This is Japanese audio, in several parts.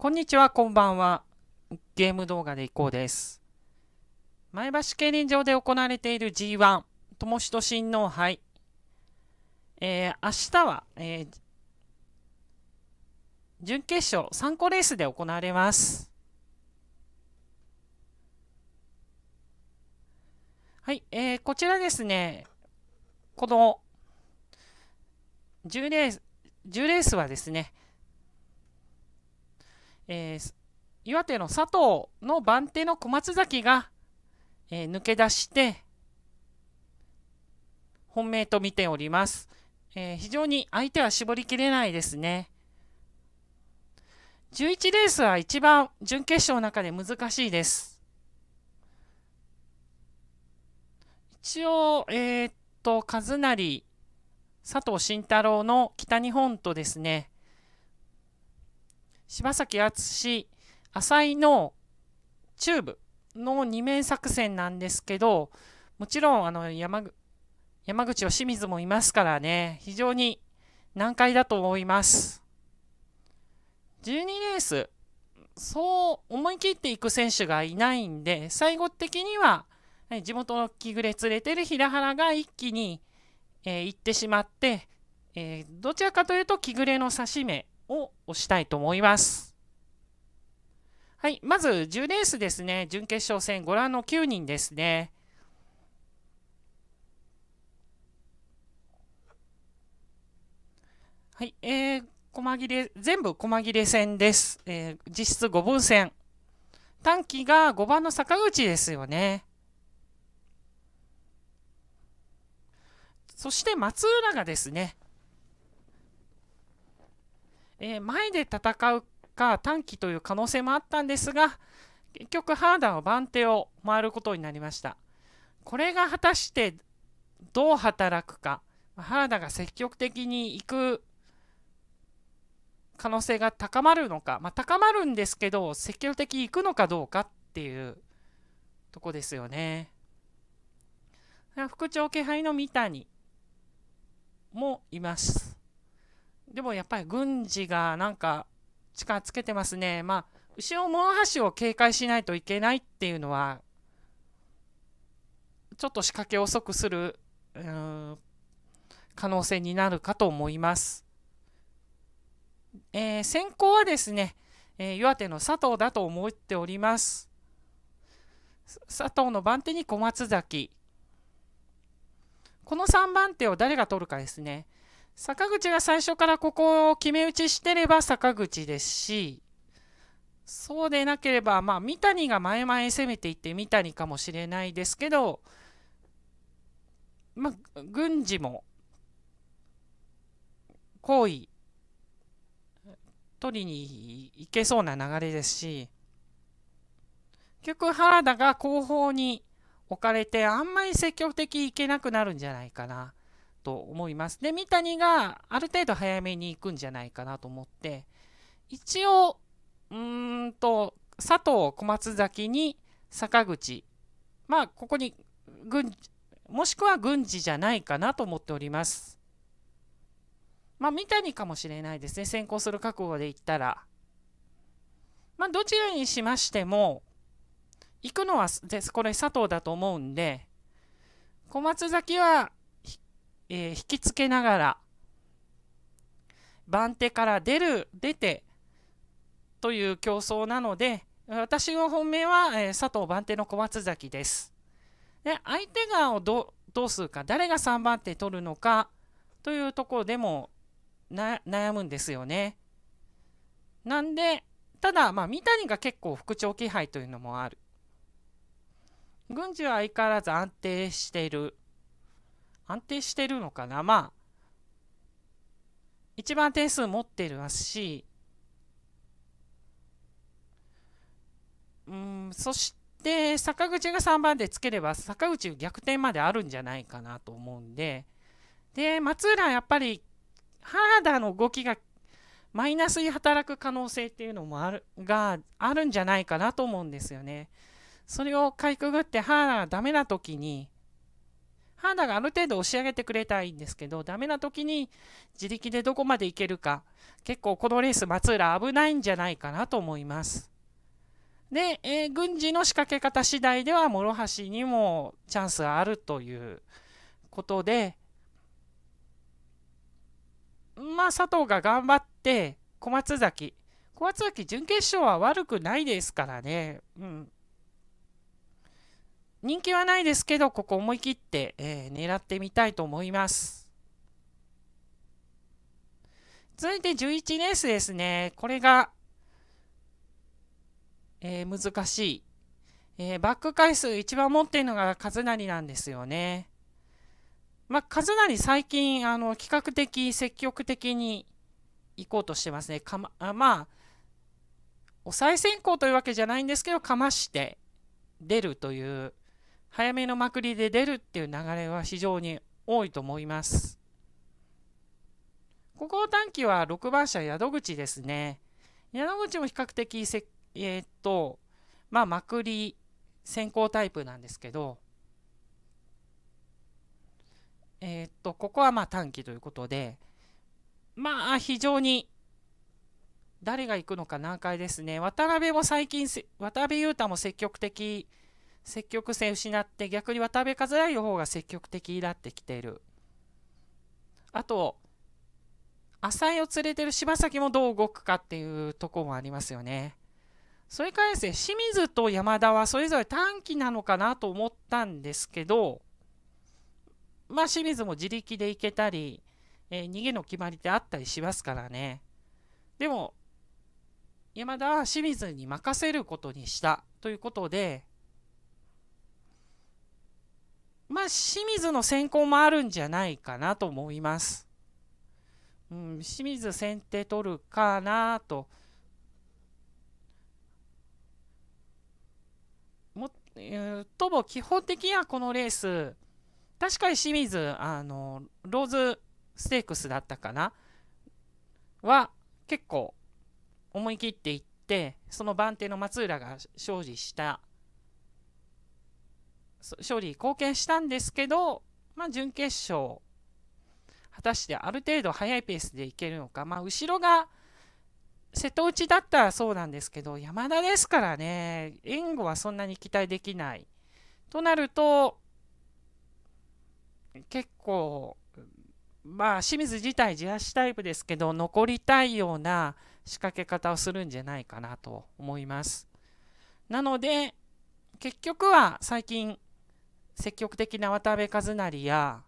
こんにちは、こんばんは。ゲーム動画でいこうです。前橋競輪場で行われている G1、ともしと新皇杯。えー、明日は、えー、準決勝3個レースで行われます。はい、えー、こちらですね、この10レース、10レースはですね、えー、岩手の佐藤の番手の小松崎が、えー、抜け出して本命と見ております、えー、非常に相手は絞りきれないですね11レースは一番準決勝の中で難しいです一応えー、っと和成佐藤慎太郎の北日本とですね柴崎淳浅井のチューブの2面作戦なんですけどもちろんあの山山口は清水もいますからね非常に難解だと思います12レースそう思い切っていく選手がいないんで最後的には地元の木暮れ連れてる平原が一気に、えー、行ってしまって、えー、どちらかというと木暮れの指し目を押したいと思います。はい、まず10レースですね、準決勝戦、ご覧の9人ですね。はい、えー、細切れ、全部細切れ戦です。えー、実質5分戦。短期が5番の坂口ですよね。そして松浦がですね、えー、前で戦うか短期という可能性もあったんですが結局ハーダーは番手を回ることになりましたこれが果たしてどう働くかハーダーが積極的に行く可能性が高まるのか、まあ、高まるんですけど積極的に行くのかどうかっていうとこですよね副長気配の三谷もいますでもやっぱり軍事がなんか力つけてますね。まあ、後ろ物橋を警戒しないといけないっていうのは、ちょっと仕掛けを遅くする、うん、可能性になるかと思います。えー、先行はですね、えー、岩手の佐藤だと思っております。佐藤の番手に小松崎。この3番手を誰が取るかですね。坂口が最初からここを決め打ちしてれば坂口ですしそうでなければまあ三谷が前々攻めていって三谷かもしれないですけどまあ軍事も行為取りに行けそうな流れですし結局原田が後方に置かれてあんまり積極的いけなくなるんじゃないかな。と思います。で、三谷がある程度早めに行くんじゃないかなと思って、一応、うーんと、佐藤、小松崎に坂口、まあ、ここに軍、もしくは軍事じゃないかなと思っております。まあ、三谷かもしれないですね。先行する覚悟で言ったら。まあ、どちらにしましても、行くのは、ですこれ佐藤だと思うんで、小松崎はえー、引きつけながら番手から出る出てという競争なので私の本命は、えー、佐藤番手の小松崎です。で相手がをどどうするか誰が3番手取るのかというところでも悩むんですよね。なんでただ、まあ、三谷が結構復調気配というのもある。軍事は相変わらず安定している安定してるのかなまあ、一番点数持ってるし、うん、そして坂口が3番でつければ坂口逆転まであるんじゃないかなと思うんで、で、松浦やっぱり原田の動きがマイナスに働く可能性っていうのもあるがあるんじゃないかなと思うんですよね。それをかいくぐって原田がダメな時に、判断がある程度押し上げてくれたいんですけど、ダメな時に自力でどこまでいけるか、結構このレース、松浦危ないんじゃないかなと思います。で、えー、軍事の仕掛け方次第では、諸橋にもチャンスがあるということで、まあ、佐藤が頑張って、小松崎、小松崎準決勝は悪くないですからね、うん、人気はないですけど、ここ思い切って、えー、狙ってみたいと思います。続いて11レースですね。これが、えー、難しい。えー、バック回数一番持っているのがカズナリなんですよね。まあ、カズナリ最近、あの、比較的積極的に行こうとしてますね。かま、あまあ、抑え先行というわけじゃないんですけど、かまして出るという早めのまくりで出るっていう流れは非常に多いと思います。ここ短期は6番車宿口ですね。宿口も比較的せ、えー、っと、まあ、まくり先行タイプなんですけど、えー、っと、ここはまあ短期ということで、まあ、非常に誰が行くのか難解ですね。渡辺も最近、渡辺裕太も積極的積極性失って逆に渡辺和也の方が積極的になってきているあと浅井を連れてる柴崎もどう動くかっていうとこもありますよねそれからですね清水と山田はそれぞれ短期なのかなと思ったんですけどまあ清水も自力で行けたり、えー、逃げの決まりであったりしますからねでも山田は清水に任せることにしたということでまあ、清水の先考もあるんじゃないかなと思います。うん、清水先手取るかなと。もえー、とも基本的にはこのレース、確かに清水、あの、ローズステークスだったかなは結構思い切っていって、その番手の松浦が勝利した勝利貢献したんですけど、まあ、準決勝果たしてある程度速いペースでいけるのか、まあ、後ろが瀬戸内だったらそうなんですけど山田ですからね援護はそんなに期待できないとなると結構まあ清水自体地足タイプですけど残りたいような仕掛け方をするんじゃないかなと思いますなので結局は最近積極的な渡辺和成や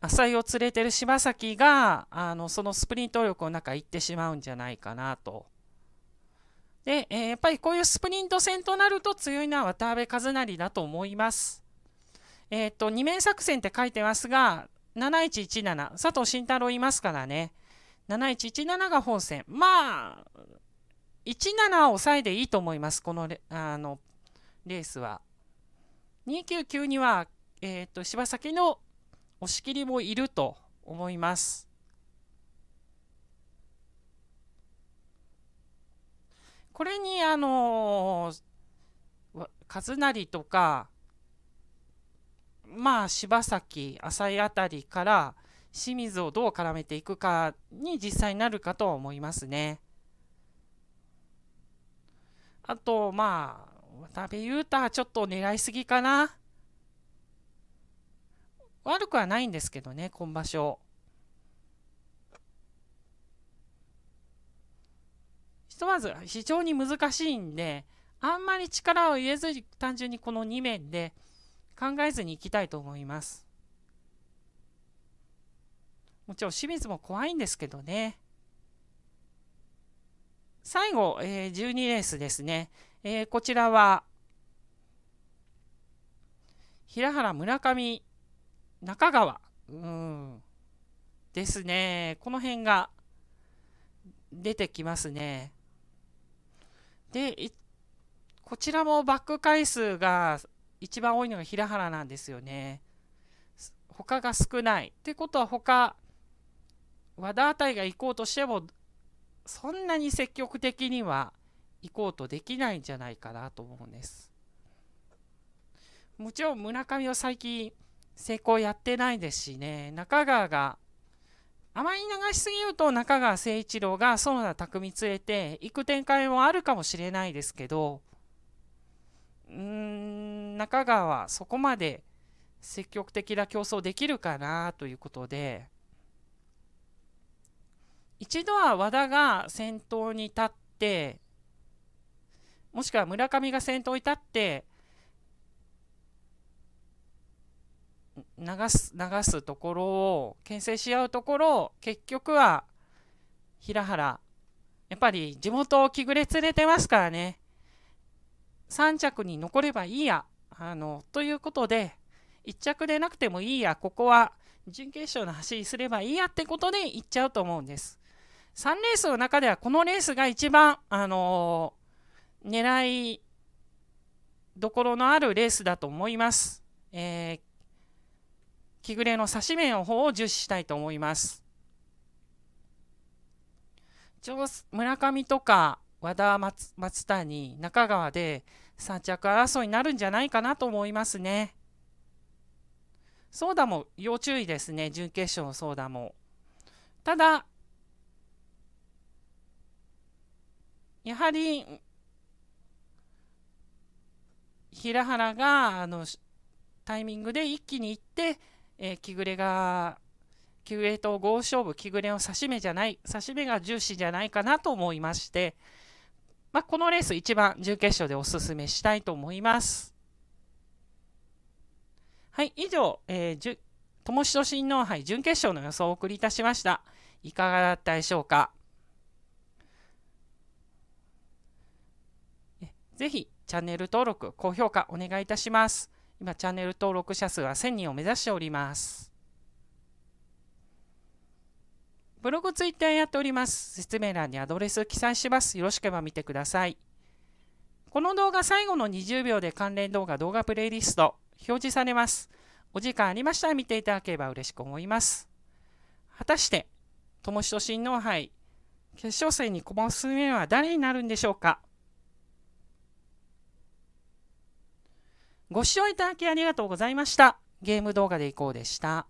浅井を連れてる柴崎があのそのスプリント力の中行ってしまうんじゃないかなと。で、えー、やっぱりこういうスプリント戦となると強いのは渡辺和成だと思います。えっ、ー、と、二面作戦って書いてますが、7117、佐藤慎太郎いますからね。7117が本戦。まあ、17を抑えでいいと思います。このあのレースは299には、えーと、柴崎の押し切りもいると思います。これにあのー、和成とかまあ柴崎浅井辺りから清水をどう絡めていくかに実際になるかと思いますね。あとまあ渡部雄太ちょっと狙いすぎかな。悪くはないんですけどね、今場所。ひとまず非常に難しいんで、あんまり力を入れずに単純にこの2面で考えずにいきたいと思います。もちろん清水も怖いんですけどね。最後、えー、12レースですね。えー、こちらは平原村上中川うんですねこの辺が出てきますねでこちらもバック回数が一番多いのが平原なんですよね他が少ないってことは他和田辺りが行こうとしてもそんなに積極的には行こうとできないんじゃないかなと思うんです。もちろん村上は最近成功やってないですしね中川があまり流しすぎると中川誠一郎が園田匠連れて行く展開もあるかもしれないですけどうーん中川はそこまで積極的な競争できるかなということで一度は和田が先頭に立ってもしくは村上が先頭に立って流す流すところを牽制し合うところ結局は平原やっぱり地元を気ぐれ連れてますからね3着に残ればいいやあのということで1着でなくてもいいやここは準決勝の走りすればいいやってことでいっちゃうと思うんです3レースの中ではこのレースが一番あのー狙いどころのあるレースだと思います。えー、木暮の差し面の方を重視したいと思います。一村上とか和田松松谷中川で3着争いになるんじゃないかなと思いますね。ソーダも要注意ですね、準決勝ソーダも。ただ、やはり平原があのタイミングで一気に行って、えー、木暮れが木暮れと豪勝負木暮れの指し目じゃない指し目が重視じゃないかなと思いまして、まあ、このレース一番準決勝でおすすめしたいと思います。はい以上、えー、じゅ友志親王杯準決勝の予想をお送りいたしました。いかがだったでしょうか。ぜひチャンネル登録、高評価お願いいたします。今、チャンネル登録者数は1000人を目指しております。ブログ、ツイッターやっております。説明欄にアドレス記載します。よろしければ見てください。この動画最後の20秒で関連動画、動画プレイリスト表示されます。お時間ありましたら見ていただければ嬉しく思います。果たして、友しと新皇杯、決勝戦に駒を進めは誰になるんでしょうかご視聴いただきありがとうございました。ゲーム動画でいこうでした。